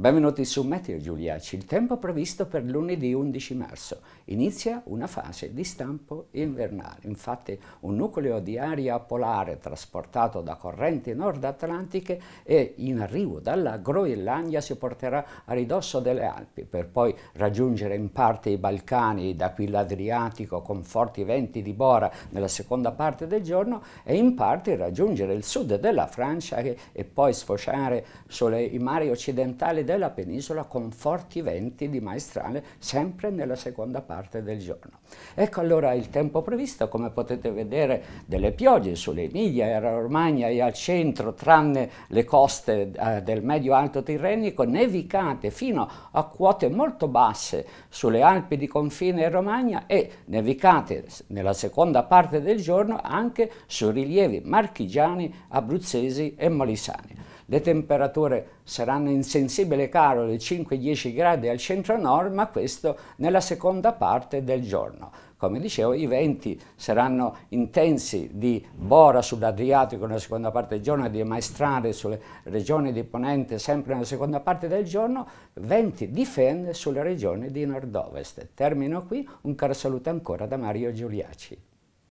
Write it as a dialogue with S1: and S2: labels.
S1: Benvenuti su Meteo Giuliaci, il tempo previsto per lunedì 11 marzo. Inizia una fase di stampo invernale, infatti un nucleo di aria polare trasportato da correnti nord atlantiche e in arrivo dalla Groenlandia si porterà a ridosso delle Alpi per poi raggiungere in parte i Balcani, da qui l'Adriatico con forti venti di bora nella seconda parte del giorno e in parte raggiungere il sud della Francia e, e poi sfociare sui mari occidentali vede la penisola con forti venti di maestrale sempre nella seconda parte del giorno. Ecco allora il tempo previsto, come potete vedere, delle piogge sulle Emilia e Romagna e al centro, tranne le coste eh, del medio-alto tirrenico, nevicate fino a quote molto basse sulle Alpi di confine e Romagna e nevicate nella seconda parte del giorno anche su rilievi marchigiani, abruzzesi e molisani. Le temperature saranno insensibili le Carole 5-10 gradi al centro nord, ma questo nella seconda parte del giorno. Come dicevo, i venti saranno intensi di Bora sull'Adriatico nella seconda parte del giorno, di Maestrale sulle regioni di Ponente sempre nella seconda parte del giorno, venti di Fen sulle regioni di nord-ovest. Termino qui, un caro saluto ancora da Mario Giuliaci.